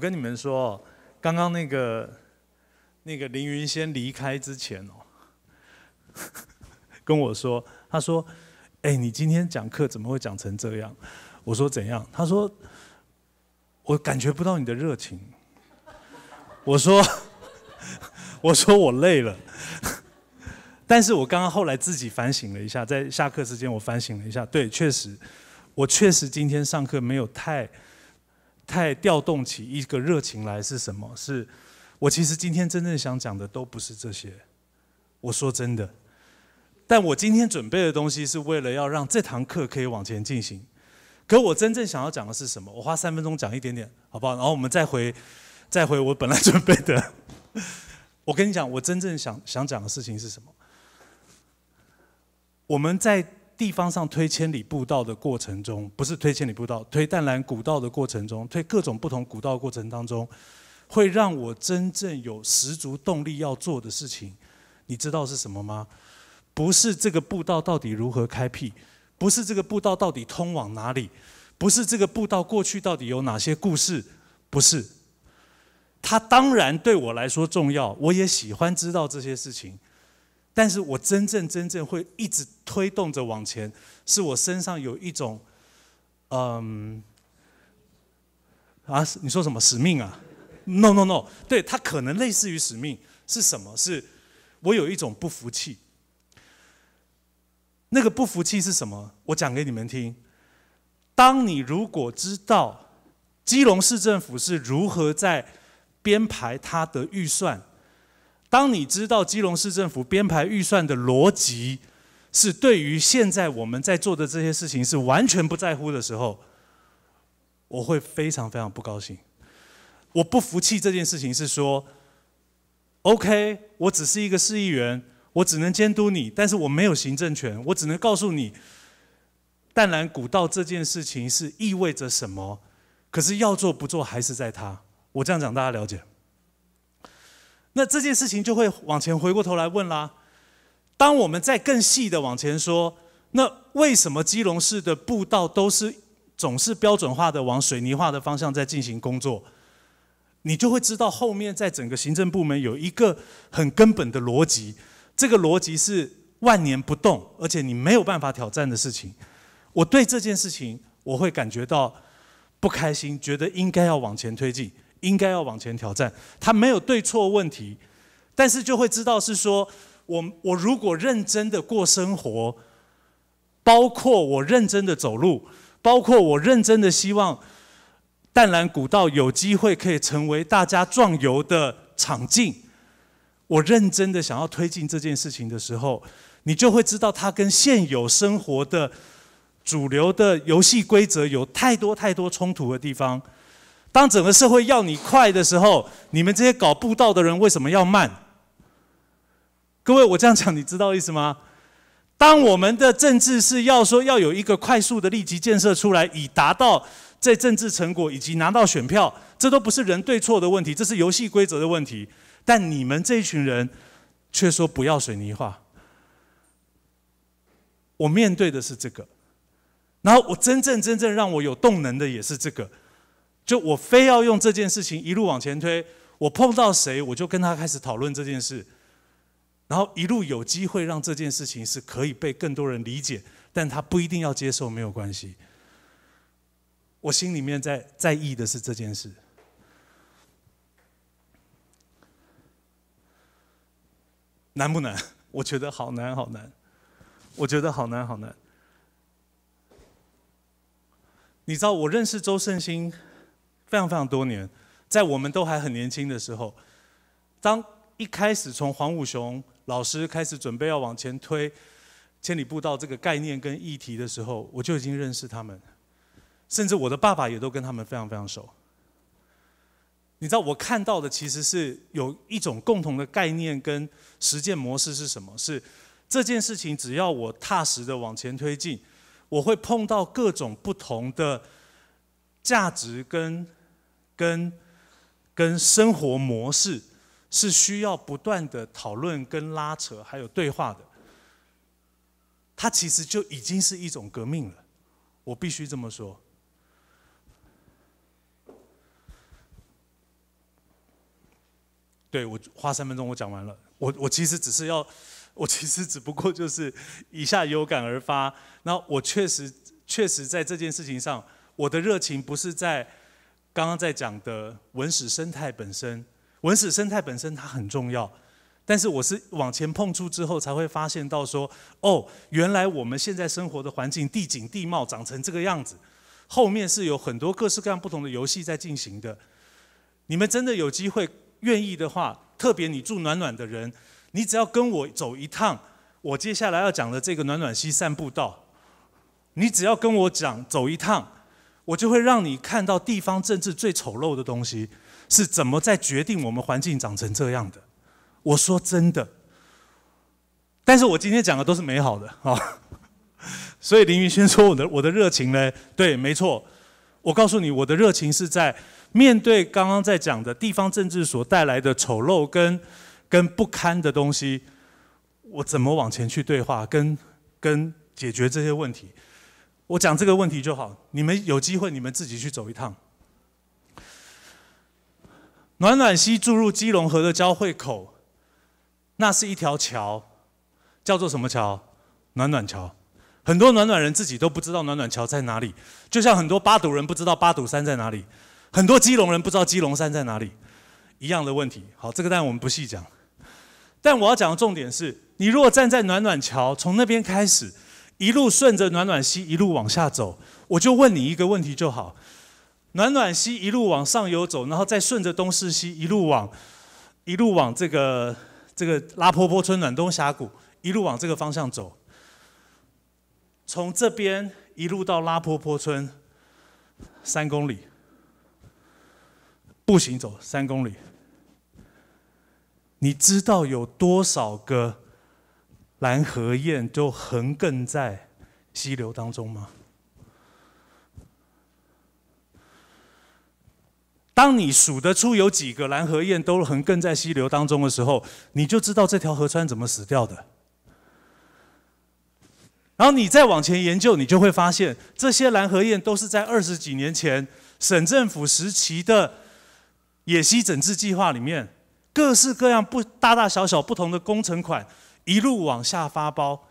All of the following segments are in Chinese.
我跟你们说，刚刚那个那个凌云先离开之前哦，跟我说，他说：“哎，你今天讲课怎么会讲成这样？”我说：“怎样？”他说：“我感觉不到你的热情。”我说：“ 我说我累了。”但是我刚刚后来自己反省了一下，在下课时间我反省了一下，对，确实，我确实今天上课没有太。太调动起一个热情来是什么？是我其实今天真正想讲的都不是这些。我说真的，但我今天准备的东西是为了要让这堂课可以往前进行。可我真正想要讲的是什么？我花三分钟讲一点点，好不好？然后我们再回，再回我本来准备的。我跟你讲，我真正想想讲的事情是什么？我们在。地方上推千里步道的过程中，不是推千里步道，推淡蓝古道的过程中，推各种不同古道过程当中，会让我真正有十足动力要做的事情，你知道是什么吗？不是这个步道到底如何开辟，不是这个步道到底通往哪里，不是这个步道过去到底有哪些故事，不是。它当然对我来说重要，我也喜欢知道这些事情。但是我真正真正会一直推动着往前，是我身上有一种，嗯，啊，你说什么使命啊？No no no，对，它可能类似于使命，是什么？是我有一种不服气。那个不服气是什么？我讲给你们听。当你如果知道基隆市政府是如何在编排它的预算，当你知道基隆市政府编排预算的逻辑，是对于现在我们在做的这些事情是完全不在乎的时候，我会非常非常不高兴。我不服气这件事情是说，OK，我只是一个市议员，我只能监督你，但是我没有行政权，我只能告诉你，淡蓝古道这件事情是意味着什么。可是要做不做还是在他，我这样讲大家了解？那这件事情就会往前回过头来问啦。当我们在更细的往前说，那为什么基隆市的步道都是总是标准化的往水泥化的方向在进行工作？你就会知道后面在整个行政部门有一个很根本的逻辑，这个逻辑是万年不动，而且你没有办法挑战的事情。我对这件事情，我会感觉到不开心，觉得应该要往前推进。应该要往前挑战，他没有对错问题，但是就会知道是说，我我如果认真的过生活，包括我认真的走路，包括我认真的希望淡蓝古道有机会可以成为大家壮游的场境，我认真的想要推进这件事情的时候，你就会知道它跟现有生活的主流的游戏规则有太多太多冲突的地方。当整个社会要你快的时候，你们这些搞步道的人为什么要慢？各位，我这样讲，你知道意思吗？当我们的政治是要说要有一个快速的立即建设出来，以达到这政治成果以及拿到选票，这都不是人对错的问题，这是游戏规则的问题。但你们这一群人却说不要水泥化。我面对的是这个，然后我真正真正让我有动能的也是这个。就我非要用这件事情一路往前推，我碰到谁我就跟他开始讨论这件事，然后一路有机会让这件事情是可以被更多人理解，但他不一定要接受没有关系。我心里面在在意的是这件事，难不难？我觉得好难，好难。我觉得好难，好难。你知道我认识周胜兴。非常非常多年，在我们都还很年轻的时候，当一开始从黄武雄老师开始准备要往前推千里步道这个概念跟议题的时候，我就已经认识他们，甚至我的爸爸也都跟他们非常非常熟。你知道我看到的其实是有一种共同的概念跟实践模式是什么？是这件事情只要我踏实的往前推进，我会碰到各种不同的价值跟。跟跟生活模式是需要不断的讨论、跟拉扯，还有对话的。它其实就已经是一种革命了，我必须这么说。对我花三分钟，我讲完了。我我其实只是要，我其实只不过就是一下有感而发。那我确实确实在这件事情上，我的热情不是在。刚刚在讲的文史生态本身，文史生态本身它很重要，但是我是往前碰触之后，才会发现到说，哦，原来我们现在生活的环境、地景、地貌长成这个样子，后面是有很多各式各样不同的游戏在进行的。你们真的有机会愿意的话，特别你住暖暖的人，你只要跟我走一趟，我接下来要讲的这个暖暖溪散步道，你只要跟我讲走一趟。我就会让你看到地方政治最丑陋的东西是怎么在决定我们环境长成这样的。我说真的，但是我今天讲的都是美好的啊。所以林云轩说我的我的热情呢？对，没错。我告诉你，我的热情是在面对刚刚在讲的地方政治所带来的丑陋跟跟不堪的东西，我怎么往前去对话跟跟解决这些问题。我讲这个问题就好，你们有机会你们自己去走一趟。暖暖溪注入基隆河的交汇口，那是一条桥，叫做什么桥？暖暖桥。很多暖暖人自己都不知道暖暖桥在哪里，就像很多八堵人不知道八堵山在哪里，很多基隆人不知道基隆山在哪里，一样的问题。好，这个但我们不细讲。但我要讲的重点是，你如果站在暖暖桥，从那边开始。一路顺着暖暖溪一路往下走，我就问你一个问题就好。暖暖溪一路往上游走，然后再顺着东势溪一路往一路往这个这个拉坡坡村暖东峡谷一路往这个方向走，从这边一路到拉坡坡村三公里，步行走三公里，你知道有多少个？蓝河燕就横亘在溪流当中吗？当你数得出有几个蓝河燕都横亘在溪流当中的时候，你就知道这条河川怎么死掉的。然后你再往前研究，你就会发现这些蓝河燕都是在二十几年前省政府时期的野溪整治计划里面，各式各样不大大小小不同的工程款。一路往下发包，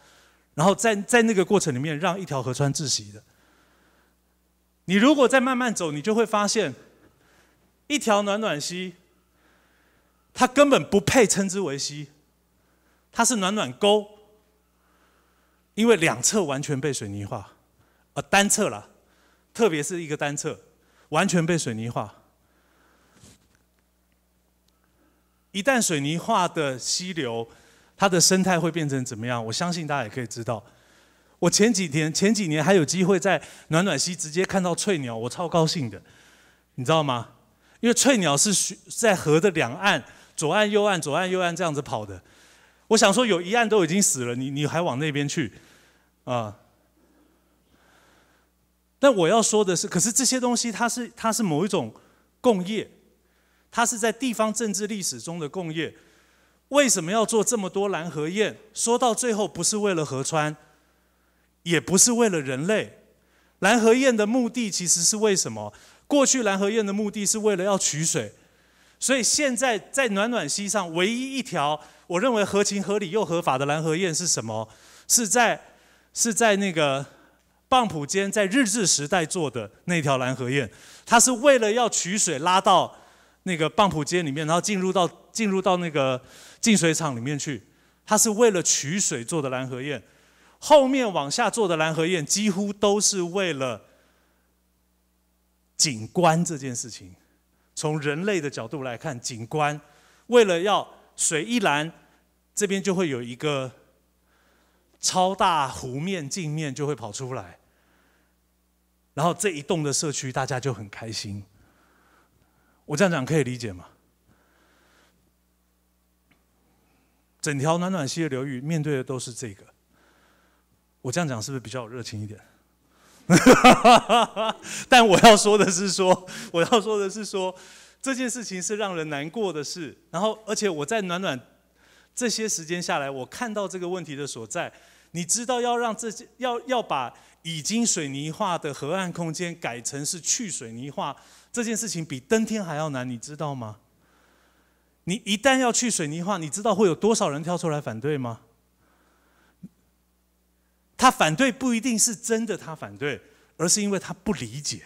然后在在那个过程里面让一条河川窒息的。你如果再慢慢走，你就会发现，一条暖暖溪，它根本不配称之为溪，它是暖暖沟，因为两侧完全被水泥化，呃单侧了，特别是一个单侧完全被水泥化，一旦水泥化的溪流。它的生态会变成怎么样？我相信大家也可以知道。我前几天、前几年还有机会在暖暖溪直接看到翠鸟，我超高兴的。你知道吗？因为翠鸟是在河的两岸，左岸、右岸、左岸、右岸这样子跑的。我想说，有一岸都已经死了，你你还往那边去啊？但我要说的是，可是这些东西，它是它是某一种工业，它是在地方政治历史中的工业。为什么要做这么多拦河堰？说到最后，不是为了河川，也不是为了人类。拦河堰的目的其实是为什么？过去拦河堰的目的是为了要取水，所以现在在暖暖溪上唯一一条我认为合情合理又合法的拦河堰是什么？是在是在那个棒埠间在日治时代做的那条拦河堰，它是为了要取水拉到那个棒埠街里面，然后进入到进入到那个。净水厂里面去，它是为了取水做的蓝河堰。后面往下做的蓝河堰，几乎都是为了景观这件事情。从人类的角度来看，景观为了要水一拦，这边就会有一个超大湖面镜面就会跑出来，然后这一栋的社区大家就很开心。我这样讲可以理解吗？整条暖暖溪的流域面对的都是这个，我这样讲是不是比较有热情一点？但我要说的是说，我要说的是说，这件事情是让人难过的事。然后，而且我在暖暖这些时间下来，我看到这个问题的所在。你知道，要让这些要要把已经水泥化的河岸空间改成是去水泥化，这件事情比登天还要难，你知道吗？你一旦要去水泥化，你知道会有多少人跳出来反对吗？他反对不一定是真的他反对，而是因为他不理解。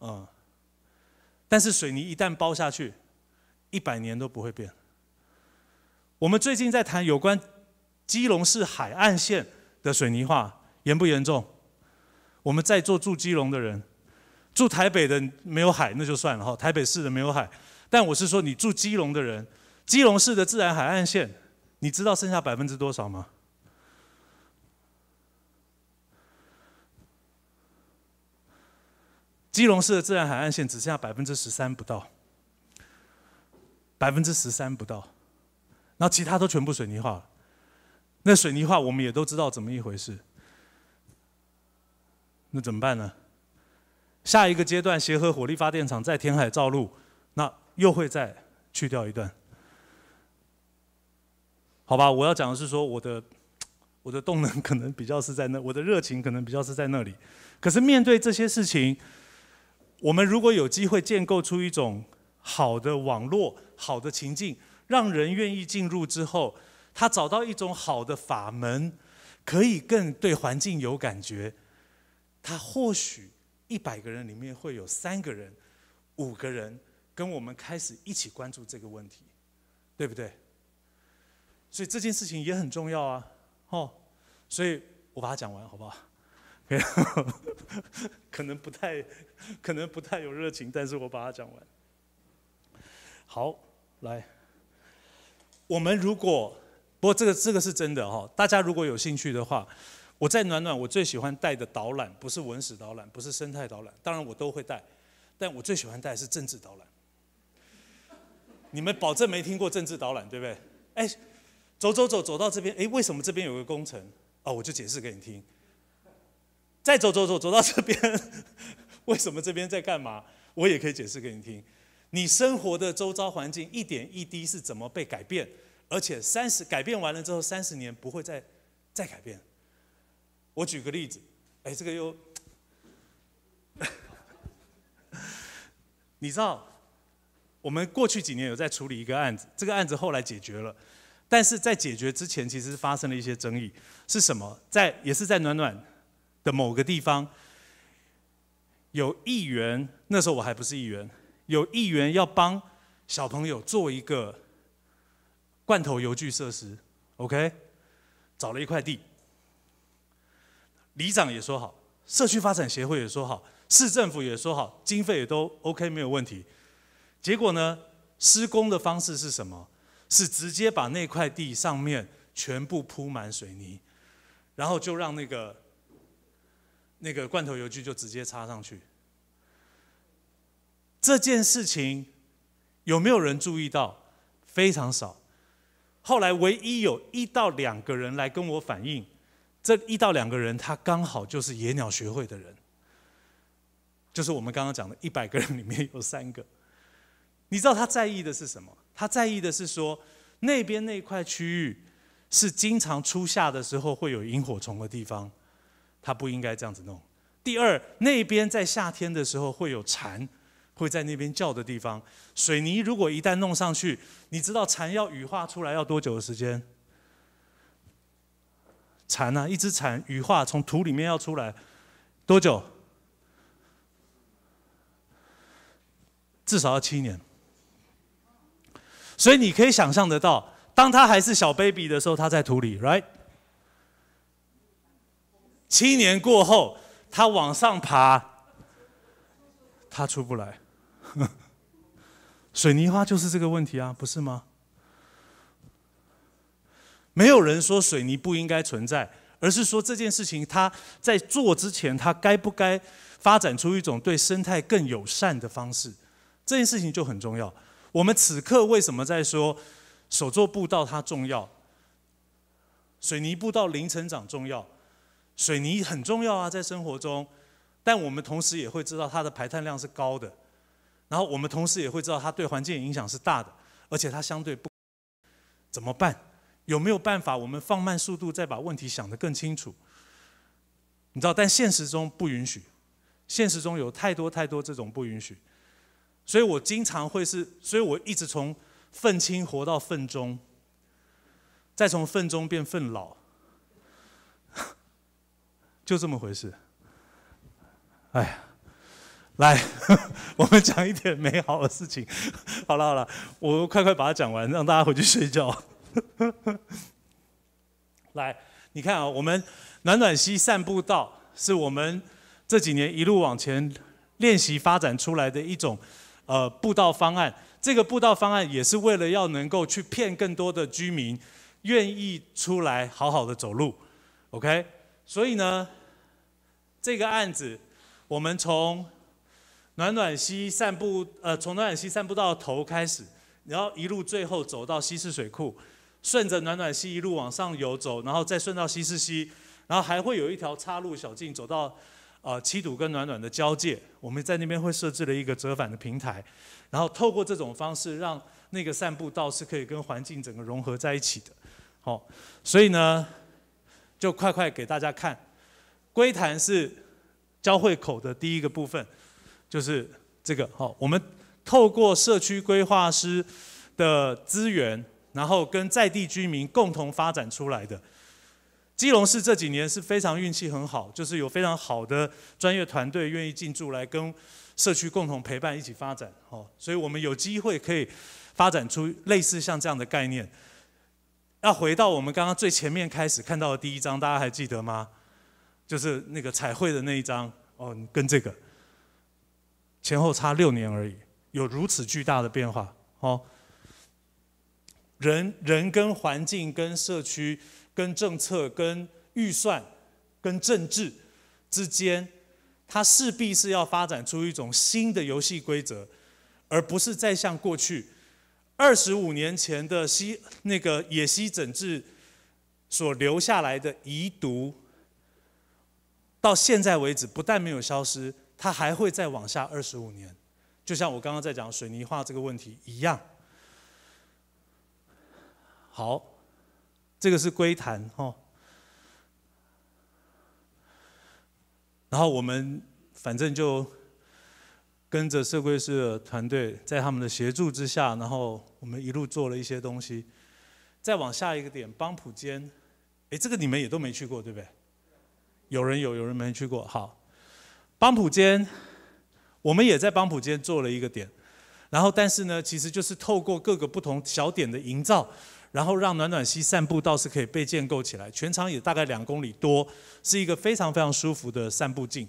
嗯，但是水泥一旦包下去，一百年都不会变。我们最近在谈有关基隆市海岸线的水泥化，严不严重？我们在座住基隆的人，住台北的没有海那就算了哈，台北市的没有海。但我是说，你住基隆的人，基隆市的自然海岸线，你知道剩下百分之多少吗？基隆市的自然海岸线只剩下百分之十三不到，百分之十三不到，然后其他都全部水泥化了。那水泥化我们也都知道怎么一回事，那怎么办呢？下一个阶段，协和火力发电厂在填海造陆。又会再去掉一段，好吧？我要讲的是说，我的我的动能可能比较是在那，我的热情可能比较是在那里。可是面对这些事情，我们如果有机会建构出一种好的网络、好的情境，让人愿意进入之后，他找到一种好的法门，可以更对环境有感觉。他或许一百个人里面会有三个人、五个人。跟我们开始一起关注这个问题，对不对？所以这件事情也很重要啊，哦，所以我把它讲完好不好？可能不太，可能不太有热情，但是我把它讲完。好，来，我们如果不过这个这个是真的哈，大家如果有兴趣的话，我在暖暖我最喜欢带的导览不是文史导览，不是生态导览，当然我都会带，但我最喜欢带是政治导览。你们保证没听过政治导览，对不对？哎，走走走，走到这边，哎，为什么这边有个工程？哦，我就解释给你听。再走走走，走到这边，为什么这边在干嘛？我也可以解释给你听。你生活的周遭环境一点一滴是怎么被改变？而且三十改变完了之后，三十年不会再再改变。我举个例子，哎，这个又，你知道？我们过去几年有在处理一个案子，这个案子后来解决了，但是在解决之前，其实发生了一些争议。是什么？在也是在暖暖的某个地方，有议员，那时候我还不是议员，有议员要帮小朋友做一个罐头油具设施，OK？找了一块地，里长也说好，社区发展协会也说好，市政府也说好，经费也都 OK，没有问题。结果呢？施工的方式是什么？是直接把那块地上面全部铺满水泥，然后就让那个那个罐头油锯就直接插上去。这件事情有没有人注意到？非常少。后来唯一有一到两个人来跟我反映，这一到两个人他刚好就是野鸟学会的人，就是我们刚刚讲的，一百个人里面有三个。你知道他在意的是什么？他在意的是说，那边那块区域是经常初夏的时候会有萤火虫的地方，他不应该这样子弄。第二，那边在夏天的时候会有蝉，会在那边叫的地方，水泥如果一旦弄上去，你知道蝉要羽化出来要多久的时间？蝉啊，一只蝉羽化从土里面要出来多久？至少要七年。所以你可以想象得到，当他还是小 baby 的时候，他在土里，right？七年过后，他往上爬，他出不来。水泥花就是这个问题啊，不是吗？没有人说水泥不应该存在，而是说这件事情他在做之前，他该不该发展出一种对生态更友善的方式？这件事情就很重要。我们此刻为什么在说手作步道它重要？水泥步道零成长重要？水泥很重要啊，在生活中，但我们同时也会知道它的排碳量是高的，然后我们同时也会知道它对环境影响是大的，而且它相对不怎么办？有没有办法？我们放慢速度，再把问题想得更清楚？你知道，但现实中不允许，现实中有太多太多这种不允许。所以我经常会是，所以我一直从愤青活到愤中，再从愤中变愤老，就这么回事。哎呀，来，我们讲一点美好的事情。好了好了，我快快把它讲完，让大家回去睡觉。来，你看啊，我们暖暖西散步道是我们这几年一路往前练习发展出来的一种。呃，步道方案，这个步道方案也是为了要能够去骗更多的居民，愿意出来好好的走路，OK？所以呢，这个案子我们从暖暖溪散步，呃，从暖暖溪散步到头开始，然后一路最后走到西式水库，顺着暖暖溪一路往上游走，然后再顺到西市溪，然后还会有一条岔路小径走到。啊，七堵跟暖暖的交界，我们在那边会设置了一个折返的平台，然后透过这种方式，让那个散步道是可以跟环境整个融合在一起的。好，所以呢，就快快给大家看，龟潭是交汇口的第一个部分，就是这个。好，我们透过社区规划师的资源，然后跟在地居民共同发展出来的。基隆市这几年是非常运气很好，就是有非常好的专业团队愿意进驻来跟社区共同陪伴一起发展，哦，所以我们有机会可以发展出类似像这样的概念。要回到我们刚刚最前面开始看到的第一章，大家还记得吗？就是那个彩绘的那一张，哦，跟这个前后差六年而已，有如此巨大的变化，哦，人人跟环境跟社区。跟政策、跟预算、跟政治之间，它势必是要发展出一种新的游戏规则，而不是再像过去二十五年前的西那个野西整治所留下来的遗毒，到现在为止不但没有消失，它还会再往下二十五年，就像我刚刚在讲水泥化这个问题一样。好。这个是龟潭哦，然后我们反正就跟着社会师团队，在他们的协助之下，然后我们一路做了一些东西。再往下一个点，邦普间，哎，这个你们也都没去过，对不对？有人有，有人没去过。好，邦普间，我们也在邦普间做了一个点，然后但是呢，其实就是透过各个不同小点的营造。然后让暖暖溪散步倒是可以被建构起来，全长也大概两公里多，是一个非常非常舒服的散步径。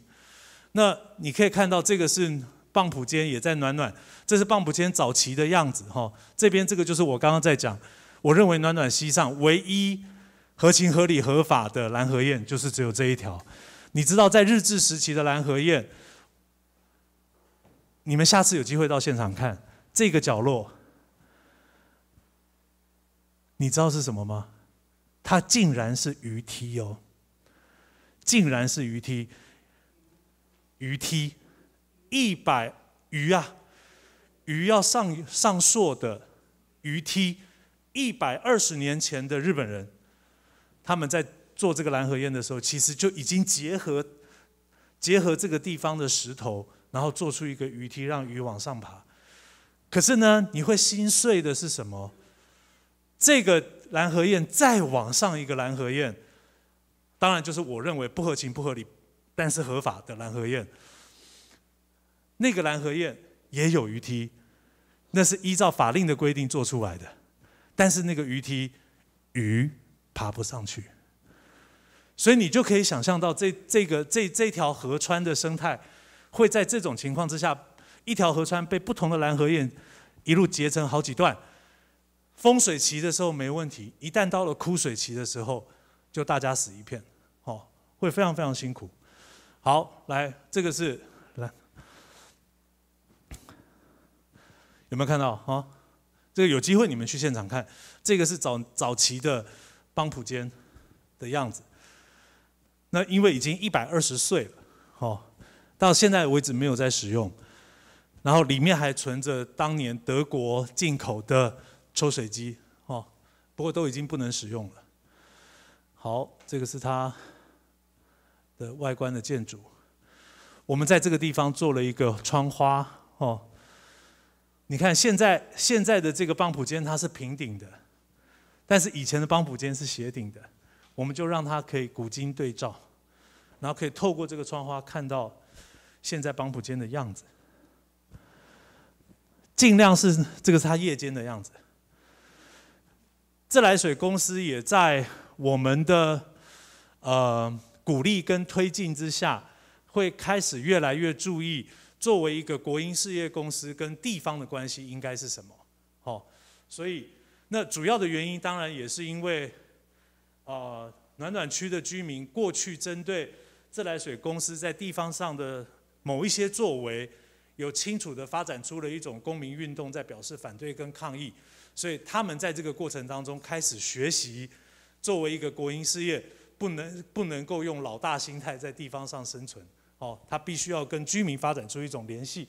那你可以看到这个是棒埠间也在暖暖，这是棒埠间早期的样子哈。这边这个就是我刚刚在讲，我认为暖暖溪上唯一合情合理合法的蓝河堰就是只有这一条。你知道在日治时期的蓝河堰，你们下次有机会到现场看这个角落。你知道是什么吗？它竟然是鱼梯哦，竟然是鱼梯，鱼梯一百鱼啊，鱼要上上溯的鱼梯，一百二十年前的日本人，他们在做这个蓝河堰的时候，其实就已经结合结合这个地方的石头，然后做出一个鱼梯，让鱼往上爬。可是呢，你会心碎的是什么？这个蓝河堰再往上一个蓝河堰，当然就是我认为不合情不合理，但是合法的蓝河堰。那个蓝河堰也有鱼梯，那是依照法令的规定做出来的，但是那个鱼梯鱼爬不上去，所以你就可以想象到，这这个这这条河川的生态会在这种情况之下，一条河川被不同的蓝河堰一路截成好几段。风水期的时候没问题，一旦到了枯水期的时候，就大家死一片，哦，会非常非常辛苦。好，来，这个是来有没有看到啊？这个有机会你们去现场看，这个是早早期的邦普坚的样子。那因为已经一百二十岁了，哦，到现在为止没有在使用，然后里面还存着当年德国进口的。抽水机哦，不过都已经不能使用了。好，这个是它的外观的建筑。我们在这个地方做了一个窗花哦，你看现在现在的这个邦普间它是平顶的，但是以前的邦普间是斜顶的，我们就让它可以古今对照，然后可以透过这个窗花看到现在邦普间的样子。尽量是这个是它夜间的样子。自来水公司也在我们的呃鼓励跟推进之下，会开始越来越注意，作为一个国营事业公司跟地方的关系应该是什么。好，所以那主要的原因当然也是因为呃，暖暖区的居民过去针对自来水公司在地方上的某一些作为，有清楚的发展出了一种公民运动，在表示反对跟抗议。所以他们在这个过程当中开始学习，作为一个国营事业，不能不能够用老大心态在地方上生存。哦，他必须要跟居民发展出一种联系。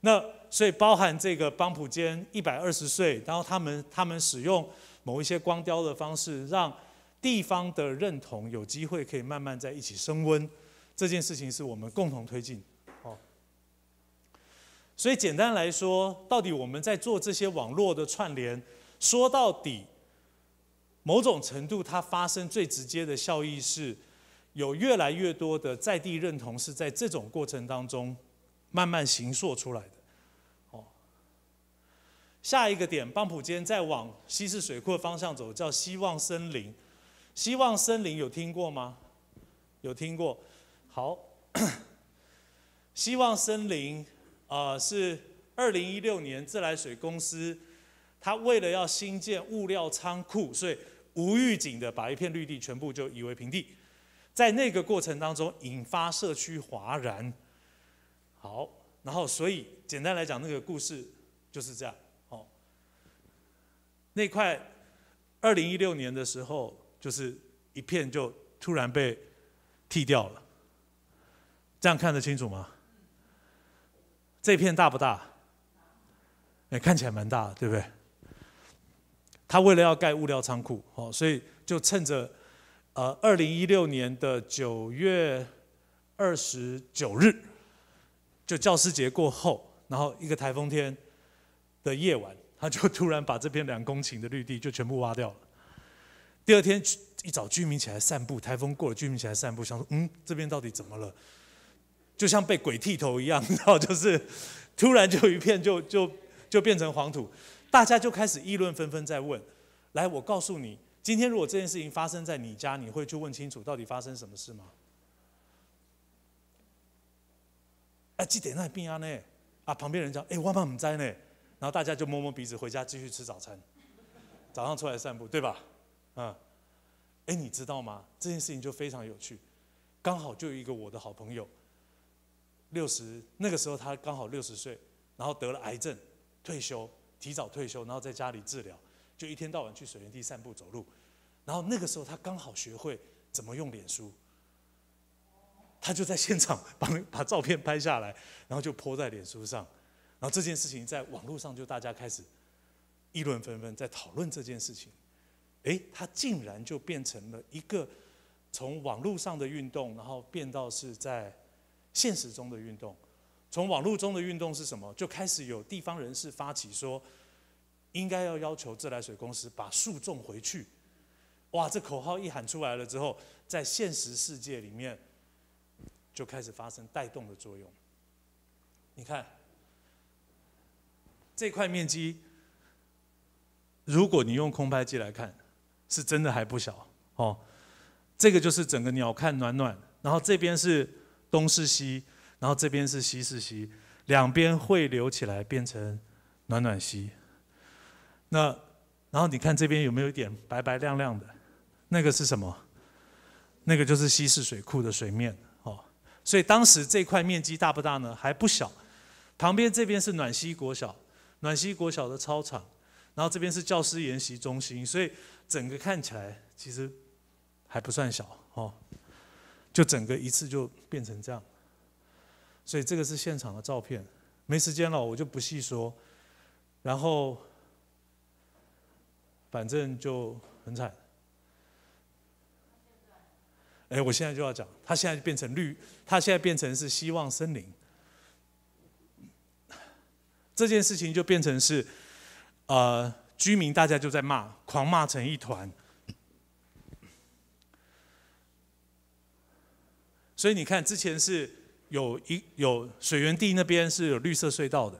那所以包含这个邦普坚一百二十岁，然后他们他们使用某一些光雕的方式，让地方的认同有机会可以慢慢在一起升温。这件事情是我们共同推进。所以简单来说，到底我们在做这些网络的串联，说到底，某种程度它发生最直接的效益是，有越来越多的在地认同是在这种过程当中慢慢形塑出来的。哦，下一个点，邦普今在往西式水库的方向走，叫希望森林。希望森林有听过吗？有听过。好，希望森林。呃，是二零一六年自来水公司，他为了要新建物料仓库，所以无预警的把一片绿地全部就夷为平地，在那个过程当中引发社区哗然。好，然后所以简单来讲，那个故事就是这样。哦，那块二零一六年的时候，就是一片就突然被剃掉了，这样看得清楚吗？这片大不大？哎，看起来蛮大，对不对？他为了要盖物料仓库，哦，所以就趁着呃二零一六年的九月二十九日，就教师节过后，然后一个台风天的夜晚，他就突然把这片两公顷的绿地就全部挖掉了。第二天一早居民起来散步，台风过了，居民起来散步，想说：嗯，这边到底怎么了？就像被鬼剃头一样，然后就是，突然就一片，就就就变成黄土，大家就开始议论纷纷，在问，来，我告诉你，今天如果这件事情发生在你家，你会去问清楚到底发生什么事吗？哎，记得那边呢，啊，旁边人讲，哎，我妈不在呢，然后大家就摸摸鼻子回家继续吃早餐，早上出来散步对吧？嗯，哎，你知道吗？这件事情就非常有趣，刚好就有一个我的好朋友。六十那个时候，他刚好六十岁，然后得了癌症，退休，提早退休，然后在家里治疗，就一天到晚去水源地散步走路，然后那个时候他刚好学会怎么用脸书，他就在现场把把照片拍下来，然后就泼在脸书上，然后这件事情在网络上就大家开始议论纷纷，在讨论这件事情，哎，他竟然就变成了一个从网络上的运动，然后变到是在。现实中的运动，从网络中的运动是什么？就开始有地方人士发起说，应该要要求自来水公司把树种回去。哇，这口号一喊出来了之后，在现实世界里面就开始发生带动的作用。你看这块面积，如果你用空拍机来看，是真的还不小哦。这个就是整个鸟瞰暖暖，然后这边是。东是西，然后这边是西是西，两边汇流起来变成暖暖西。那然后你看这边有没有一点白白亮亮的？那个是什么？那个就是西式水库的水面哦。所以当时这块面积大不大呢？还不小。旁边这边是暖西国小，暖西国小的操场，然后这边是教师研习中心，所以整个看起来其实还不算小哦。就整个一次就变成这样，所以这个是现场的照片，没时间了，我就不细说。然后，反正就很惨。哎，我现在就要讲，它现在就变成绿，它现在变成是希望森林。这件事情就变成是，呃，居民大家就在骂，狂骂成一团。所以你看，之前是有一有水源地那边是有绿色隧道的，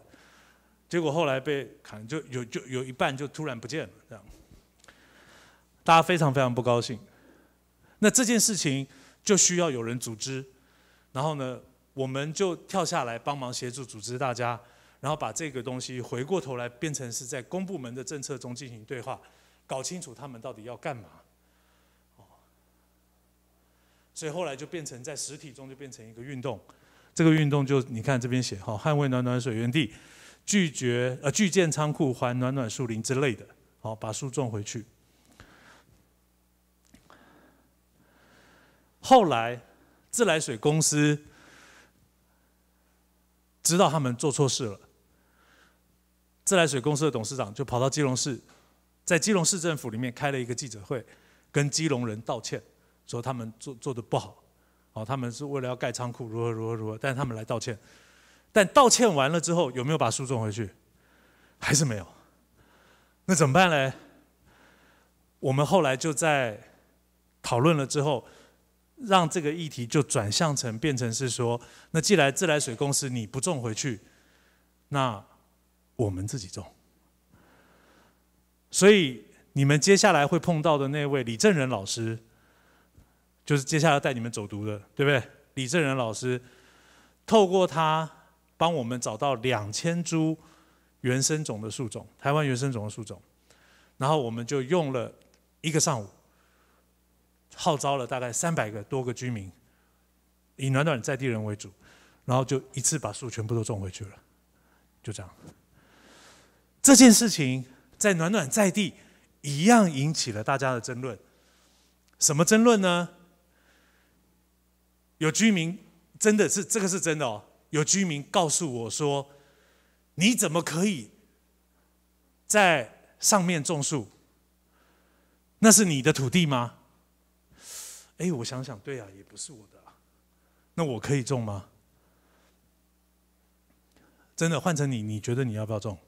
结果后来被砍，就有就有一半就突然不见了，这样，大家非常非常不高兴。那这件事情就需要有人组织，然后呢，我们就跳下来帮忙协助组织大家，然后把这个东西回过头来变成是在公部门的政策中进行对话，搞清楚他们到底要干嘛。所以后来就变成在实体中就变成一个运动，这个运动就你看这边写好捍卫暖暖水源地，拒绝呃拒建仓库还暖暖树林之类的，好把树种回去。后来自来水公司知道他们做错事了，自来水公司的董事长就跑到基隆市，在基隆市政府里面开了一个记者会，跟基隆人道歉。说他们做做的不好，哦，他们是为了要盖仓库，如何如何如何，但是他们来道歉，但道歉完了之后，有没有把树种回去？还是没有。那怎么办呢？我们后来就在讨论了之后，让这个议题就转向成变成是说，那既然自来水公司你不种回去，那我们自己种。所以你们接下来会碰到的那位李正仁老师。就是接下来带你们走读的，对不对？李正仁老师透过他帮我们找到两千株原生种的树种，台湾原生种的树种，然后我们就用了一个上午，号召了大概三百个多个居民，以暖暖在地人为主，然后就一次把树全部都种回去了，就这样。这件事情在暖暖在地一样引起了大家的争论，什么争论呢？有居民真的是这个是真的哦。有居民告诉我说：“你怎么可以在上面种树？那是你的土地吗？”哎，我想想，对啊，也不是我的。那我可以种吗？真的换成你，你觉得你要不要种？